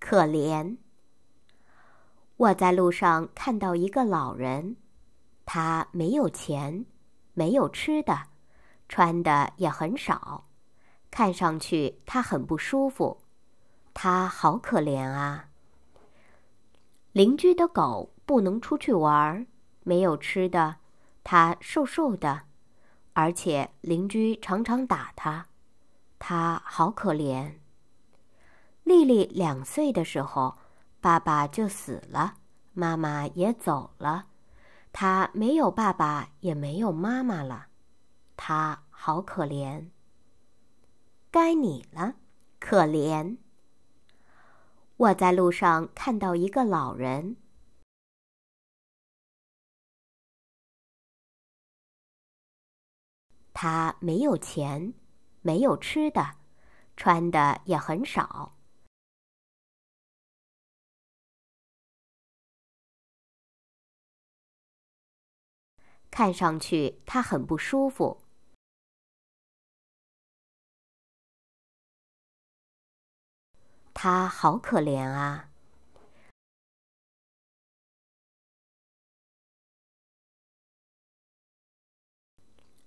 可怜！我在路上看到一个老人，他没有钱，没有吃的，穿的也很少，看上去他很不舒服。他好可怜啊！邻居的狗不能出去玩，没有吃的，它瘦瘦的，而且邻居常常打它，它好可怜。丽丽两岁的时候，爸爸就死了，妈妈也走了，她没有爸爸，也没有妈妈了，她好可怜。该你了，可怜。我在路上看到一个老人，他没有钱，没有吃的，穿的也很少。看上去他很不舒服，他好可怜啊！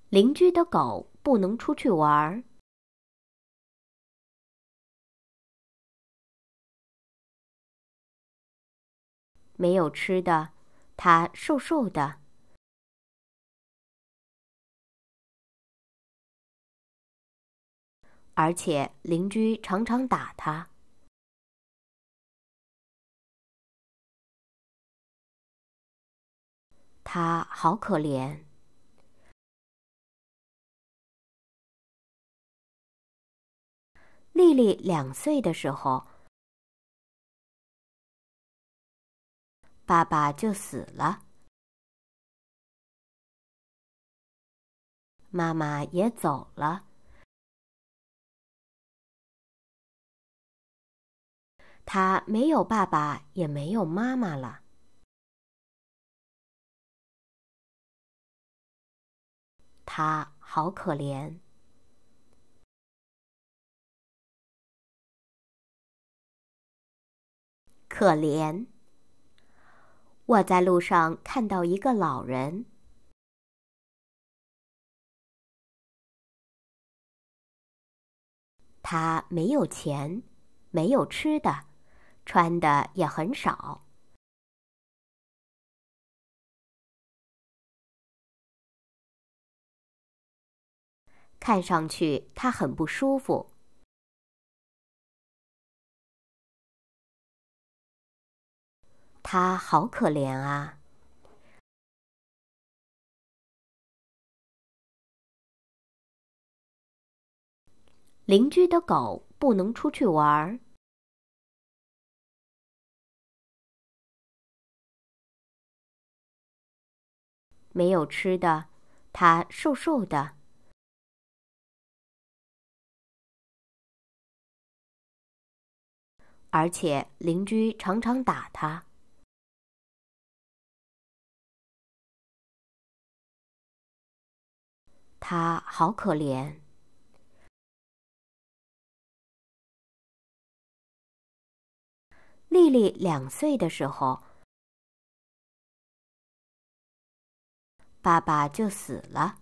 邻居的狗不能出去玩儿，没有吃的，它瘦瘦的。而且邻居常常打他，他好可怜。丽丽两岁的时候，爸爸就死了，妈妈也走了。他没有爸爸，也没有妈妈了。他好可怜。可怜！我在路上看到一个老人，他没有钱，没有吃的。穿的也很少，看上去他很不舒服。他好可怜啊！邻居的狗不能出去玩儿。没有吃的，他瘦瘦的，而且邻居常常打他，他好可怜。丽丽两岁的时候。爸爸就死了，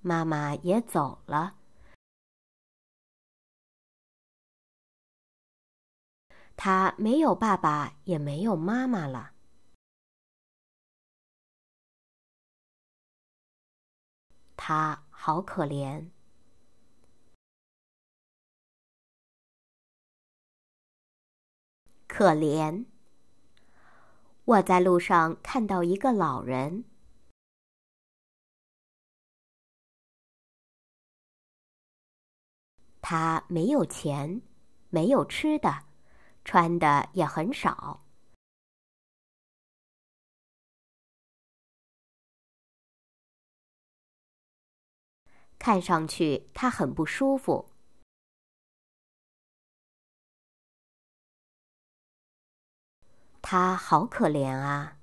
妈妈也走了，他没有爸爸也没有妈妈了，他好可怜，可怜。我在路上看到一个老人，他没有钱，没有吃的，穿的也很少，看上去他很不舒服。他好可怜啊！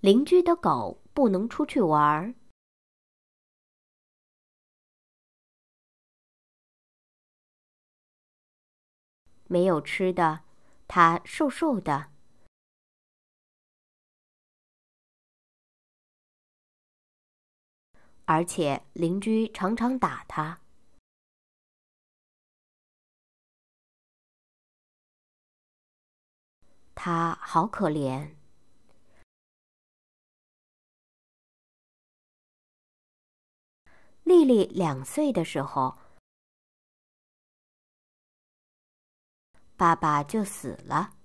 邻居的狗不能出去玩儿，没有吃的，它瘦瘦的，而且邻居常常打它。他好可怜。丽丽两岁的时候，爸爸就死了，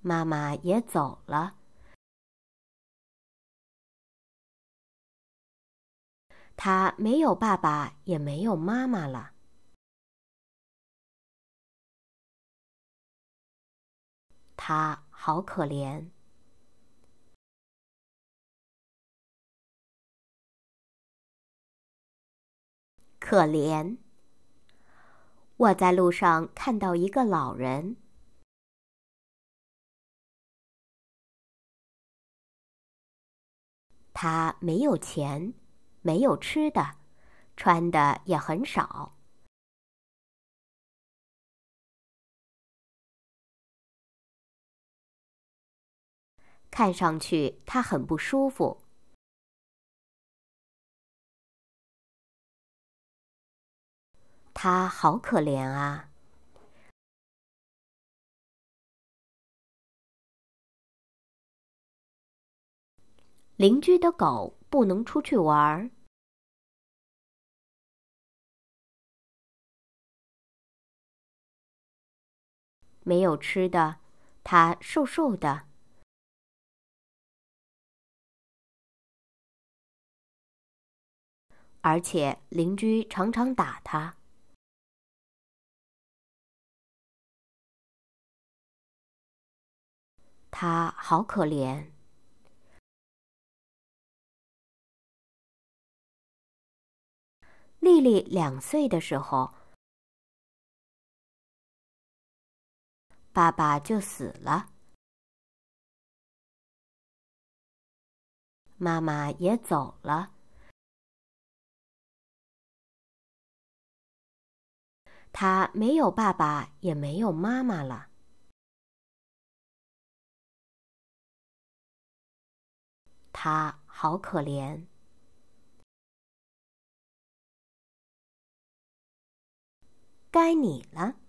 妈妈也走了，他没有爸爸，也没有妈妈了。他好可怜，可怜！我在路上看到一个老人，他没有钱，没有吃的，穿的也很少。看上去他很不舒服，他好可怜啊！邻居的狗不能出去玩儿，没有吃的，它瘦瘦的。而且邻居常常打他，他好可怜。丽丽两岁的时候，爸爸就死了，妈妈也走了。他没有爸爸，也没有妈妈了。他好可怜。该你了。